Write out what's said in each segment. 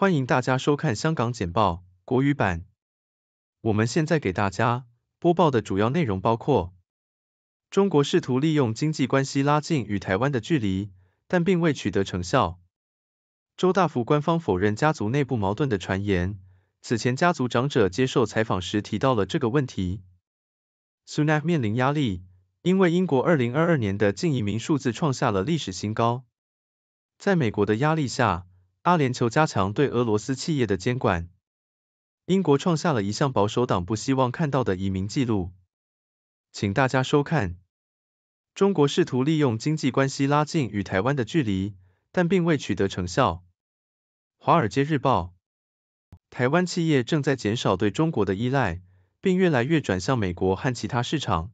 欢迎大家收看香港简报国语版。我们现在给大家播报的主要内容包括：中国试图利用经济关系拉近与台湾的距离，但并未取得成效。周大福官方否认家族内部矛盾的传言。此前家族长者接受采访时提到了这个问题。Sunak 面临压力，因为英国2022年的净移民数字创下了历史新高。在美国的压力下。阿联酋加强对俄罗斯企业的监管。英国创下了一项保守党不希望看到的移民记录。请大家收看。中国试图利用经济关系拉近与台湾的距离，但并未取得成效。《华尔街日报》。台湾企业正在减少对中国的依赖，并越来越转向美国和其他市场。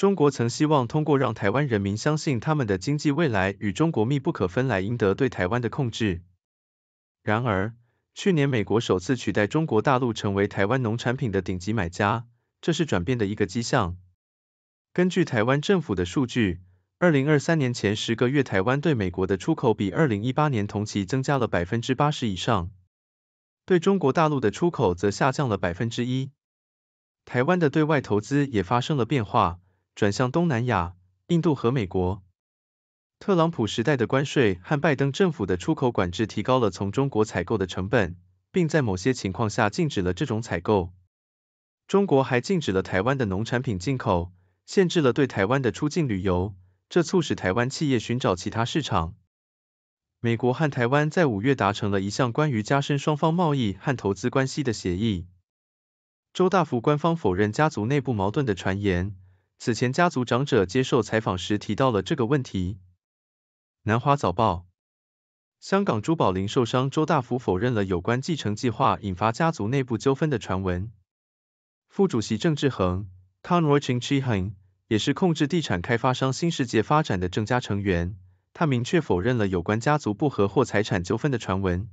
中国曾希望通过让台湾人民相信他们的经济未来与中国密不可分来赢得对台湾的控制。然而，去年美国首次取代中国大陆成为台湾农产品的顶级买家，这是转变的一个迹象。根据台湾政府的数据，二零二三年前十个月，台湾对美国的出口比二零一八年同期增加了百分之八十以上，对中国大陆的出口则下降了百分之一。台湾的对外投资也发生了变化。转向东南亚、印度和美国。特朗普时代的关税和拜登政府的出口管制提高了从中国采购的成本，并在某些情况下禁止了这种采购。中国还禁止了台湾的农产品进口，限制了对台湾的出境旅游，这促使台湾企业寻找其他市场。美国和台湾在五月达成了一项关于加深双方贸易和投资关系的协议。周大福官方否认家族内部矛盾的传言。此前，家族长者接受采访时提到了这个问题。南华早报：香港珠宝零售商周大福否认了有关继承计划引发家族内部纠纷的传闻。副主席郑志恒 c o n n e t h c h i Heng） 也是控制地产开发商新世界发展的郑家成员，他明确否认了有关家族不和或财产纠纷的传闻。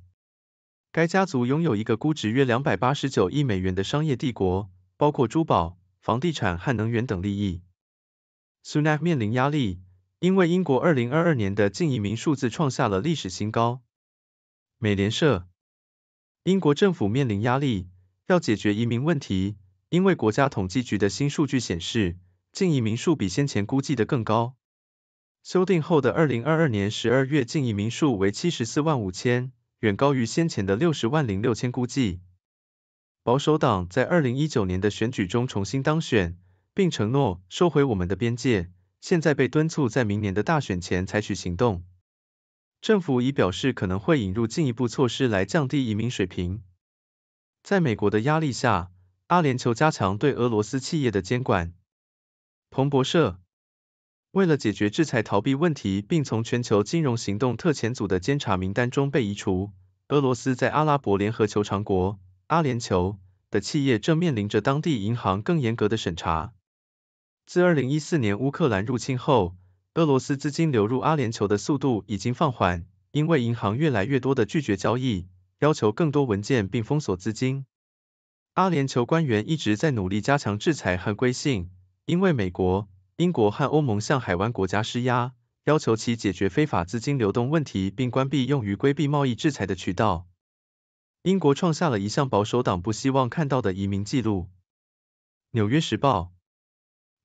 该家族拥有一个估值约两百八十九亿美元的商业帝国，包括珠宝。房地产和能源等利益。Sunak 面临压力，因为英国2022年的净移民数字创下了历史新高。美联社，英国政府面临压力，要解决移民问题，因为国家统计局的新数据显示，净移民数比先前估计的更高。修订后的2022年12月净移民数为74万5000，远高于先前的60万0 6 0估计。保守党在二零一九年的选举中重新当选，并承诺收回我们的边界。现在被敦促在明年的大选前采取行动。政府已表示可能会引入进一步措施来降低移民水平。在美国的压力下，阿联酋加强对俄罗斯企业的监管。彭博社为了解决制裁逃避问题，并从全球金融行动特遣组的监察名单中被移除，俄罗斯在阿拉伯联合酋长国。阿联酋的企业正面临着当地银行更严格的审查。自2014年乌克兰入侵后，俄罗斯资金流入阿联酋的速度已经放缓，因为银行越来越多的拒绝交易，要求更多文件并封锁资金。阿联酋官员一直在努力加强制裁和规性，因为美国、英国和欧盟向海湾国家施压，要求其解决非法资金流动问题，并关闭用于规避贸易制裁的渠道。英国创下了一项保守党不希望看到的移民记录。《纽约时报》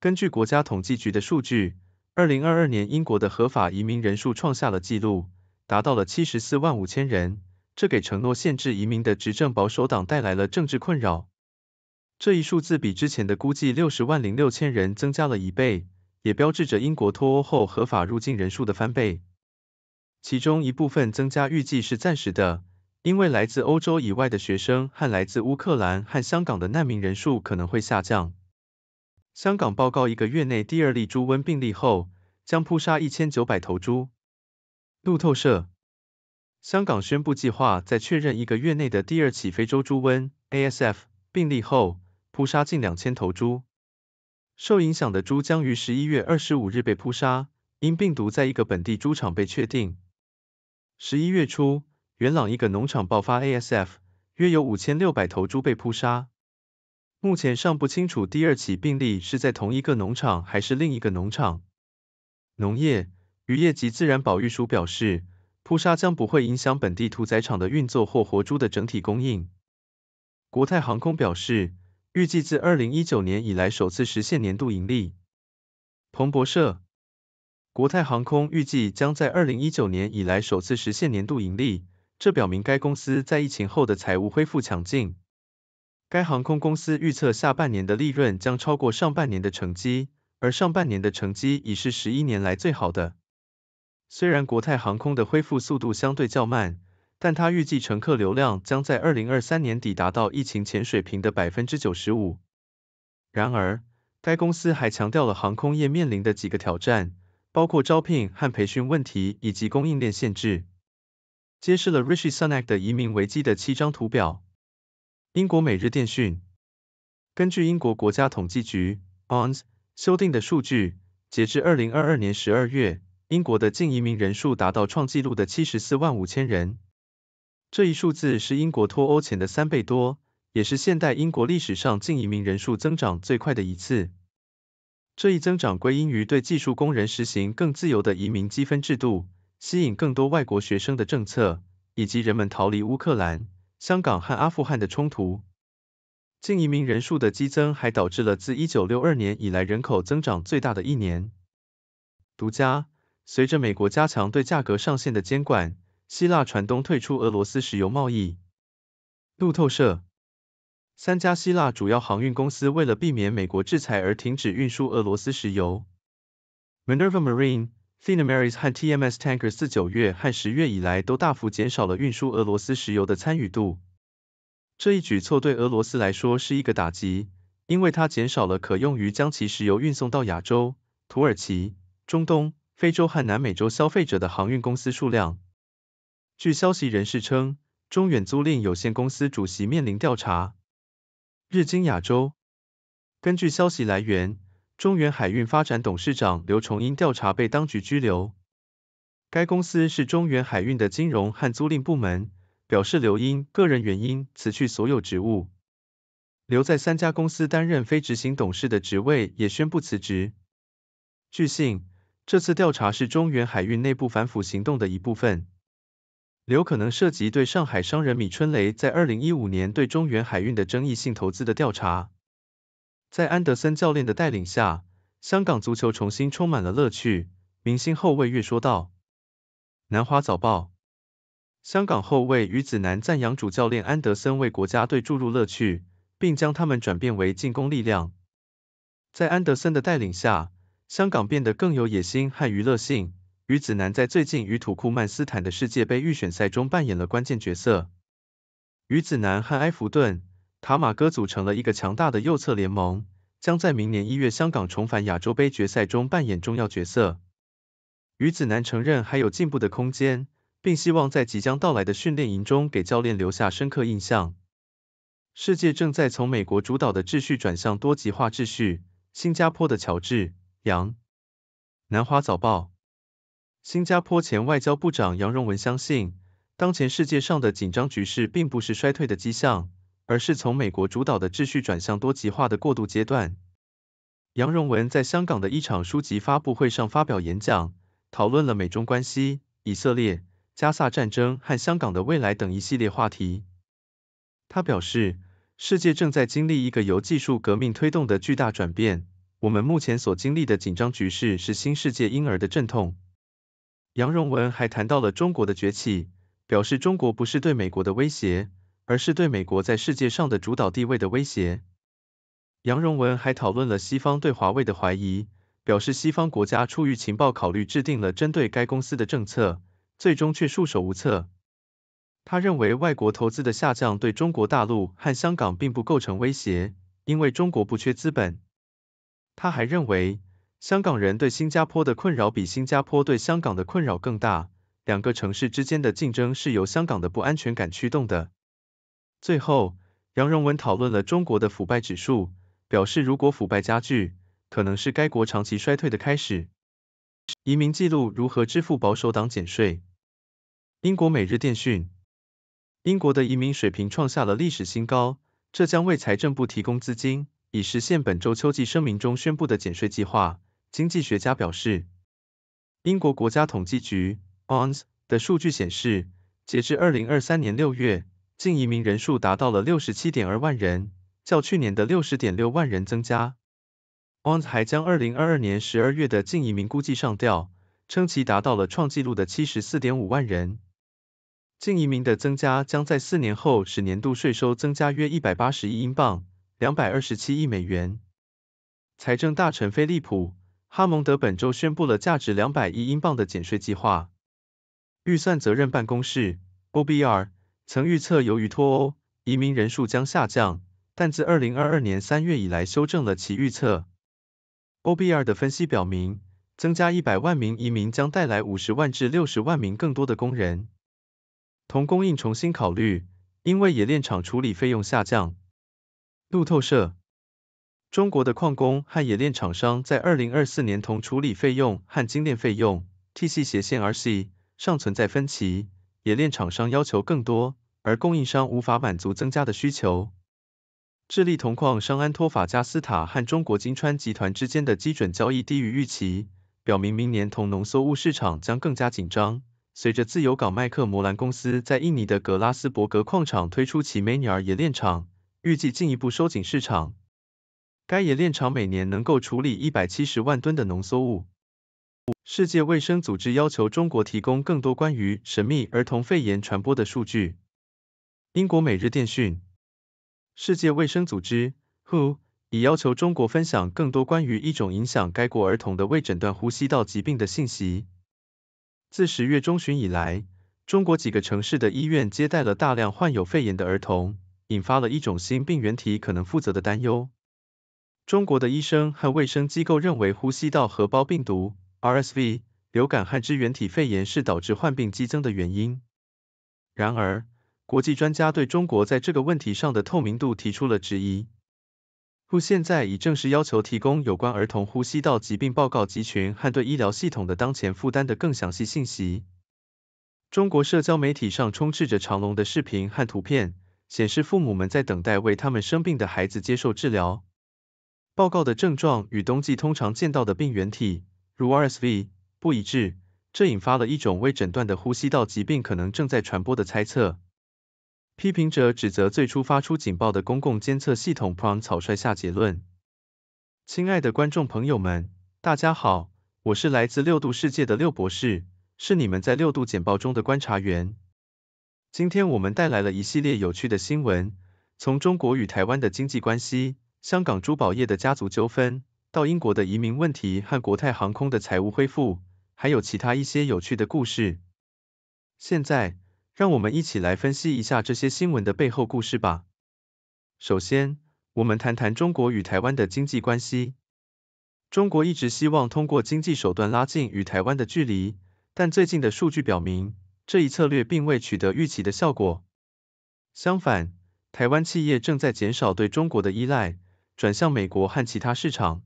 根据国家统计局的数据，2022年英国的合法移民人数创下了纪录，达到了74万5000人，这给承诺限制移民的执政保守党带来了政治困扰。这一数字比之前的估计60万零6 0 0 0人增加了一倍，也标志着英国脱欧后合法入境人数的翻倍。其中一部分增加预计是暂时的。因为来自欧洲以外的学生和来自乌克兰和香港的难民人数可能会下降。香港报告一个月内第二例猪瘟病例后，将扑杀1900头猪。路透社。香港宣布计划在确认一个月内的第二起非洲猪瘟 （ASF） 病例后，扑杀近2000头猪。受影响的猪将于11月25日被扑杀，因病毒在一个本地猪场被确定。十一月初。元朗一个农场爆发 ASF，约有五千六百头猪被扑杀。目前尚不清楚第二起病例是在同一个农场还是另一个农场。农业、渔业及自然保育署表示，扑杀将不会影响本地屠宰场的运作或活猪的整体供应。国泰航空表示，预计自2019年以来首次实现年度盈利。彭博社。国泰航空预计将在2019年以来首次实现年度盈利。这表明该公司在疫情后的财务恢复强劲。该航空公司预测下半年的利润将超过上半年的成绩，而上半年的成绩已是十一年来最好的。虽然国泰航空的恢复速度相对较慢，但它预计乘客流量将在二零二三年底达到疫情前水平的百分之九十五。然而，该公司还强调了航空业面临的几个挑战，包括招聘和培训问题以及供应链限制。揭示了 Rishi Sunak 的移民危机的七张图表。英国每日电讯根据英国国家统计局 ONS 修订的数据，截至2022年12月，英国的净移民人数达到创纪录的74万5000人。这一数字是英国脱欧前的三倍多，也是现代英国历史上净移民人数增长最快的一次。这一增长归因于对技术工人实行更自由的移民积分制度。吸引更多外国学生的政策，以及人们逃离乌克兰、香港和阿富汗的冲突，净移民人数的激增还导致了自1962年以来人口增长最大的一年。独家，随着美国加强对价格上限的监管，希腊船东退出俄罗斯石油贸易。路透社，三家希腊主要航运公司为了避免美国制裁而停止运输俄罗斯石油。m i n e r v a Marine。h i n e m a r y s 和 TMS Tankers 九月和十月以来都大幅减少了运输俄罗斯石油的参与度。这一举措对俄罗斯来说是一个打击，因为它减少了可用于将其石油运送到亚洲、土耳其、中东、非洲和南美洲消费者的航运公司数量。据消息人士称，中远租赁有限公司主席面临调查。日经亚洲。根据消息来源。中原海运发展董事长刘崇英调查被当局拘留。该公司是中原海运的金融和租赁部门，表示刘因个人原因辞去所有职务。留在三家公司担任非执行董事的职位也宣布辞职。据信，这次调查是中原海运内部反腐行动的一部分。刘可能涉及对上海商人米春雷在2015年对中原海运的争议性投资的调查。在安德森教练的带领下，香港足球重新充满了乐趣。明星后卫越说道，《南华早报》香港后卫于子楠赞扬主教练安德森为国家队注入乐趣，并将他们转变为进攻力量。在安德森的带领下，香港变得更有野心和娱乐性。于子楠在最近与土库曼斯坦的世界杯预选赛中扮演了关键角色。于子楠和埃弗顿。塔马戈组成了一个强大的右侧联盟，将在明年一月香港重返亚洲杯决赛中扮演重要角色。于子楠承认还有进步的空间，并希望在即将到来的训练营中给教练留下深刻印象。世界正在从美国主导的秩序转向多极化秩序。新加坡的乔治杨南华早报，新加坡前外交部长杨荣文相信，当前世界上的紧张局势并不是衰退的迹象。而是从美国主导的秩序转向多极化的过渡阶段。杨荣文在香港的一场书籍发布会上发表演讲，讨论了美中关系、以色列、加沙战争和香港的未来等一系列话题。他表示，世界正在经历一个由技术革命推动的巨大转变，我们目前所经历的紧张局势是新世界婴儿的阵痛。杨荣文还谈到了中国的崛起，表示中国不是对美国的威胁。而是对美国在世界上的主导地位的威胁。杨荣文还讨论了西方对华为的怀疑，表示西方国家出于情报考虑制定了针对该公司的政策，最终却束手无策。他认为外国投资的下降对中国大陆和香港并不构成威胁，因为中国不缺资本。他还认为，香港人对新加坡的困扰比新加坡对香港的困扰更大，两个城市之间的竞争是由香港的不安全感驱动的。最后，杨荣文讨论了中国的腐败指数，表示如果腐败加剧，可能是该国长期衰退的开始。移民记录如何支付保守党减税？英国每日电讯：英国的移民水平创下了历史新高，这将为财政部提供资金，以实现本周秋季声明中宣布的减税计划。经济学家表示，英国国家统计局 ONS 的数据显示，截至2023年6月。净移民人数达到了六十七点二万人，较去年的六十点六万人增加。ONS 还将二零二二年十二月的净移民估计上调，称其达到了创纪录的七十四点五万人。净移民的增加将在四年后使年度税收增加约一百八十亿英镑（两百二十七亿美元）。财政大臣菲利普·哈蒙德本周宣布了价值两百亿英镑的减税计划。预算责任办公室 （OBR） 曾预测由于脱欧，移民人数将下降，但自2022年3月以来修正了其预测。OBR 的分析表明，增加100万名移民将带来50万至60万名更多的工人。同供应重新考虑，因为冶炼厂处理费用下降。路透社，中国的矿工和冶炼厂商在2024年铜处理费用和精炼费用 T-C 斜线 RC） 尚存在分歧。冶炼厂商要求更多，而供应商无法满足增加的需求。智利铜矿商安托法加斯塔和中国金川集团之间的基准交易低于预期，表明明年铜浓缩物市场将更加紧张。随着自由港麦克摩兰公司在印尼的格拉斯伯格矿场推出其梅尼尔冶炼厂，预计进一步收紧市场。该冶炼厂每年能够处理170万吨的浓缩物。世界卫生组织要求中国提供更多关于神秘儿童肺炎传播的数据。英国每日电讯：世界卫生组织 （WHO） 已要求中国分享更多关于一种影响该国儿童的未诊断呼吸道疾病的信息。自十月中旬以来，中国几个城市的医院接待了大量患有肺炎的儿童，引发了一种新病原体可能负责的担忧。中国的医生和卫生机构认为，呼吸道合胞病毒。RSV、流感和支原体肺炎是导致患病激增的原因。然而，国际专家对中国在这个问题上的透明度提出了质疑。WHO 现在已正式要求提供有关儿童呼吸道疾病报告集群和对医疗系统的当前负担的更详细信息。中国社交媒体上充斥着长龙的视频和图片，显示父母们在等待为他们生病的孩子接受治疗。报告的症状与冬季通常见到的病原体。如 RSV 不一致，这引发了一种未诊断的呼吸道疾病可能正在传播的猜测。批评者指责最初发出警报的公共监测系统 Pram 草率下结论。亲爱的观众朋友们，大家好，我是来自六度世界的六博士，是你们在六度简报中的观察员。今天我们带来了一系列有趣的新闻，从中国与台湾的经济关系，香港珠宝业的家族纠纷。到英国的移民问题和国泰航空的财务恢复，还有其他一些有趣的故事。现在，让我们一起来分析一下这些新闻的背后故事吧。首先，我们谈谈中国与台湾的经济关系。中国一直希望通过经济手段拉近与台湾的距离，但最近的数据表明，这一策略并未取得预期的效果。相反，台湾企业正在减少对中国的依赖，转向美国和其他市场。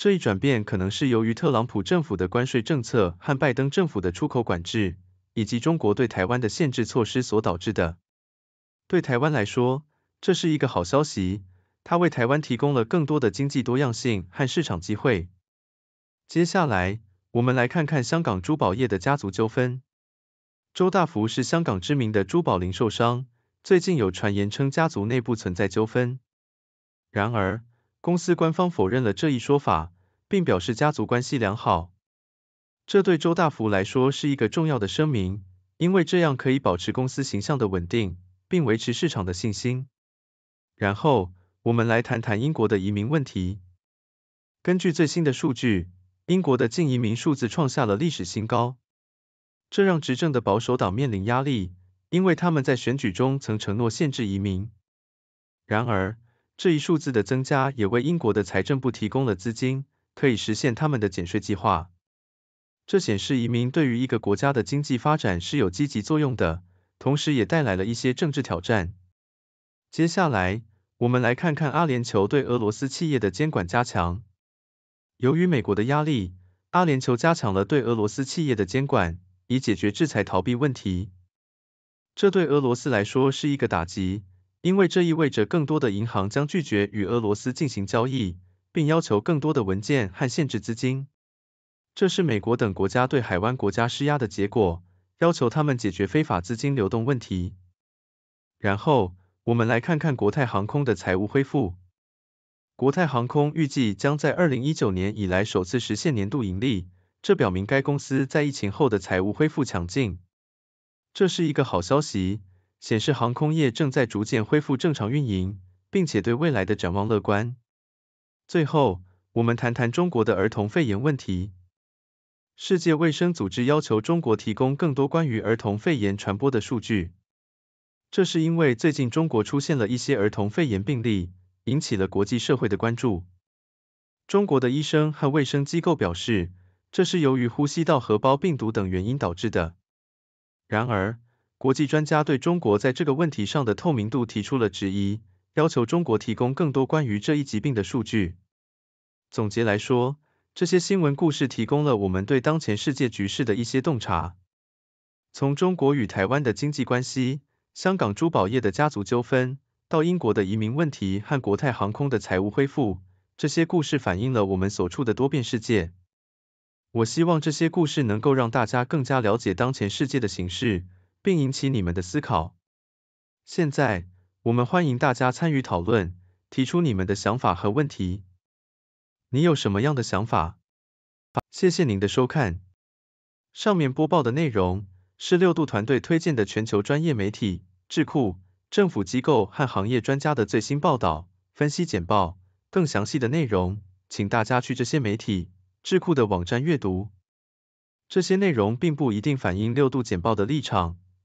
这一转变可能是由于特朗普政府的关税政策和拜登政府的出口管制，以及中国对台湾的限制措施所导致的。对台湾来说，这是一个好消息，它为台湾提供了更多的经济多样性和市场机会。接下来，我们来看看香港珠宝业的家族纠纷。周大福是香港知名的珠宝零售商，最近有传言称家族内部存在纠纷。然而，公司官方否认了这一说法，并表示家族关系良好。这对周大福来说是一个重要的声明，因为这样可以保持公司形象的稳定，并维持市场的信心。然后，我们来谈谈英国的移民问题。根据最新的数据，英国的净移民数字创下了历史新高，这让执政的保守党面临压力，因为他们在选举中曾承诺限制移民。然而，这一数字的增加也为英国的财政部提供了资金，可以实现他们的减税计划。这显示移民对于一个国家的经济发展是有积极作用的，同时也带来了一些政治挑战。接下来，我们来看看阿联酋对俄罗斯企业的监管加强。由于美国的压力，阿联酋加强了对俄罗斯企业的监管，以解决制裁逃避问题。这对俄罗斯来说是一个打击。因为这意味着更多的银行将拒绝与俄罗斯进行交易，并要求更多的文件和限制资金。这是美国等国家对海湾国家施压的结果，要求他们解决非法资金流动问题。然后，我们来看看国泰航空的财务恢复。国泰航空预计将在2019年以来首次实现年度盈利，这表明该公司在疫情后的财务恢复强劲。这是一个好消息。显示航空业正在逐渐恢复正常运营，并且对未来的展望乐观。最后，我们谈谈中国的儿童肺炎问题。世界卫生组织要求中国提供更多关于儿童肺炎传播的数据，这是因为最近中国出现了一些儿童肺炎病例，引起了国际社会的关注。中国的医生和卫生机构表示，这是由于呼吸道合胞病毒等原因导致的。然而，国际专家对中国在这个问题上的透明度提出了质疑，要求中国提供更多关于这一疾病的数据。总结来说，这些新闻故事提供了我们对当前世界局势的一些洞察。从中国与台湾的经济关系、香港珠宝业的家族纠纷，到英国的移民问题和国泰航空的财务恢复，这些故事反映了我们所处的多变世界。我希望这些故事能够让大家更加了解当前世界的形式。并引起你们的思考。现在，我们欢迎大家参与讨论，提出你们的想法和问题。你有什么样的想法？谢谢您的收看。上面播报的内容是六度团队推荐的全球专业媒体、智库、政府机构和行业专家的最新报道、分析简报。更详细的内容，请大家去这些媒体、智库的网站阅读。这些内容并不一定反映六度简报的立场。